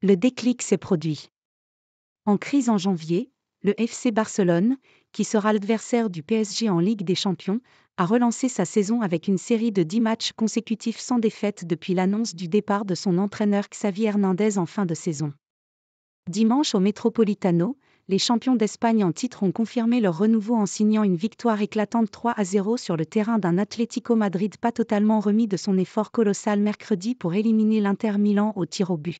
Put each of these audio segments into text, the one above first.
Le déclic s'est produit. En crise en janvier, le FC Barcelone, qui sera l'adversaire du PSG en Ligue des Champions, a relancé sa saison avec une série de 10 matchs consécutifs sans défaite depuis l'annonce du départ de son entraîneur Xavier Hernandez en fin de saison. Dimanche au Metropolitano, les champions d'Espagne en titre ont confirmé leur renouveau en signant une victoire éclatante 3 à 0 sur le terrain d'un Atlético Madrid pas totalement remis de son effort colossal mercredi pour éliminer l'Inter Milan au tir au but.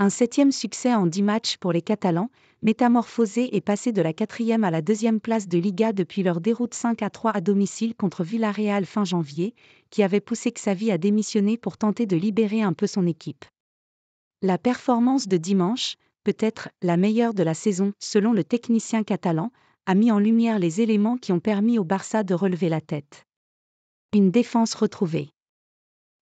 Un septième succès en dix matchs pour les Catalans, métamorphosés et passés de la quatrième à la deuxième place de Liga depuis leur déroute 5 à 3 à domicile contre Villarreal fin janvier, qui avait poussé Xavi à démissionner pour tenter de libérer un peu son équipe. La performance de dimanche, peut-être la meilleure de la saison selon le technicien catalan, a mis en lumière les éléments qui ont permis au Barça de relever la tête. Une défense retrouvée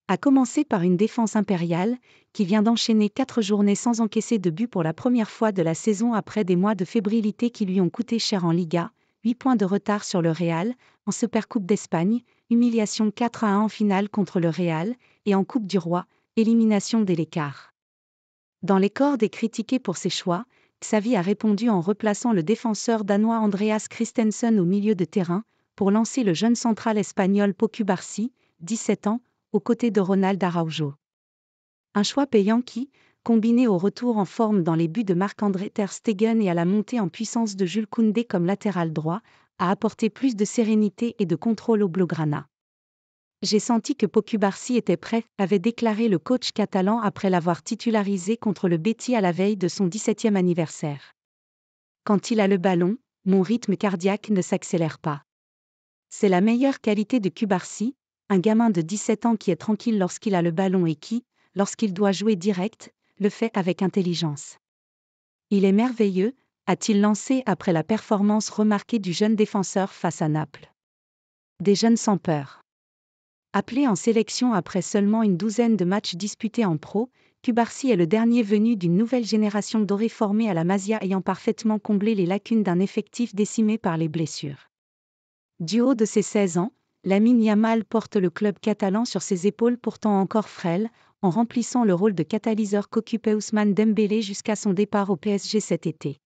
à commencer par une défense impériale, qui vient d'enchaîner quatre journées sans encaisser de but pour la première fois de la saison après des mois de fébrilité qui lui ont coûté cher en Liga, 8 points de retard sur le Real, en Supercoupe d'Espagne, humiliation 4 à 1 en finale contre le Real, et en Coupe du Roi, élimination dès l'écart. Dans les cordes et critiqué pour ses choix, Xavi a répondu en replaçant le défenseur danois Andreas Christensen au milieu de terrain, pour lancer le jeune central espagnol Pocu Barsi, 17 ans, Côté de Ronald Araujo. Un choix payant qui, combiné au retour en forme dans les buts de Marc-André Ter Stegen et à la montée en puissance de Jules Koundé comme latéral droit, a apporté plus de sérénité et de contrôle au Blaugrana. J'ai senti que Barsi était prêt, avait déclaré le coach catalan après l'avoir titularisé contre le Betty à la veille de son 17e anniversaire. Quand il a le ballon, mon rythme cardiaque ne s'accélère pas. C'est la meilleure qualité de Cubarsi, un gamin de 17 ans qui est tranquille lorsqu'il a le ballon et qui, lorsqu'il doit jouer direct, le fait avec intelligence. Il est merveilleux, a-t-il lancé après la performance remarquée du jeune défenseur face à Naples. Des jeunes sans peur. Appelé en sélection après seulement une douzaine de matchs disputés en pro, Cubarsi est le dernier venu d'une nouvelle génération dorée formée à la Masia ayant parfaitement comblé les lacunes d'un effectif décimé par les blessures. Du haut de ses 16 ans, Lamine Yamal porte le club catalan sur ses épaules pourtant encore frêles, en remplissant le rôle de catalyseur qu'occupait Ousmane Dembélé jusqu'à son départ au PSG cet été.